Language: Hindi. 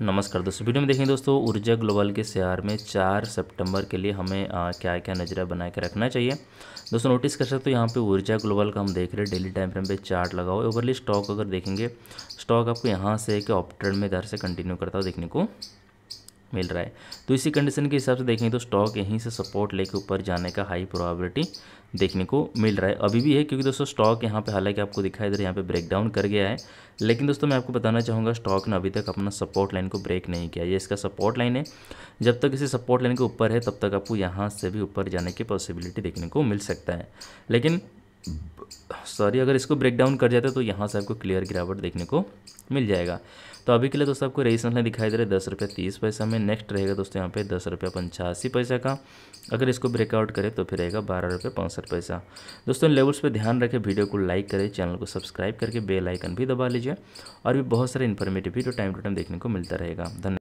नमस्कार दोस्तों वीडियो में देखेंगे दोस्तों ऊर्जा ग्लोबल के शेयर में चार सितंबर के लिए हमें आ, क्या क्या नजरा बना के रखना चाहिए दोस्तों नोटिस कर सकते हो यहाँ पे ऊर्जा ग्लोबल का हम देख रहे हैं डेली टाइम फ्रेम पे चार्ट लगाओ ओवरली स्टॉक अगर देखेंगे स्टॉक आपको यहाँ से एक ऑप्टर्न में इधर से कंटिन्यू करता हुआ देखने को मिल रहा है तो इसी कंडीशन के हिसाब से देखें तो स्टॉक यहीं से सपोर्ट लेके ऊपर जाने का हाई प्रोबेबिलिटी देखने को मिल रहा है अभी भी है क्योंकि दोस्तों स्टॉक यहाँ पे हालांकि आपको दिखाई दे रहा है यहाँ पे ब्रेकडाउन कर गया है लेकिन दोस्तों मैं आपको बताना चाहूँगा स्टॉक ने अभी तक अपना सपोर्ट लाइन को ब्रेक नहीं किया ये इसका सपोर्ट लाइन है जब तक इसी सपोर्ट लाइन के ऊपर है तब तक आपको यहाँ से भी ऊपर जाने की पॉसिबिलिटी देखने को मिल सकता है लेकिन सॉरी अगर इसको ब्रेक डाउन कर जाते तो यहाँ से आपको क्लियर गिरावट देखने को मिल जाएगा तो अभी के लिए दोस्तों आपको रेजिस्टेंस लाइन दिखाई दे रहा है दस रुपये तीस पैसा में नेक्स्ट रहेगा दोस्तों यहाँ पे दस रुपये पंचासी पैसा का अगर इसको ब्रेकआउट करें तो फिर रहेगा बारह रुपये पैंसठ पैसा दोस्तों लेवल्स पे ध्यान रखें वीडियो को लाइक करें चैनल को सब्सक्राइब करके बेल आइकन भी दबा लीजिए और भी बहुत सारे informative video time to time देखने को मिलता रहेगा धन्यवाद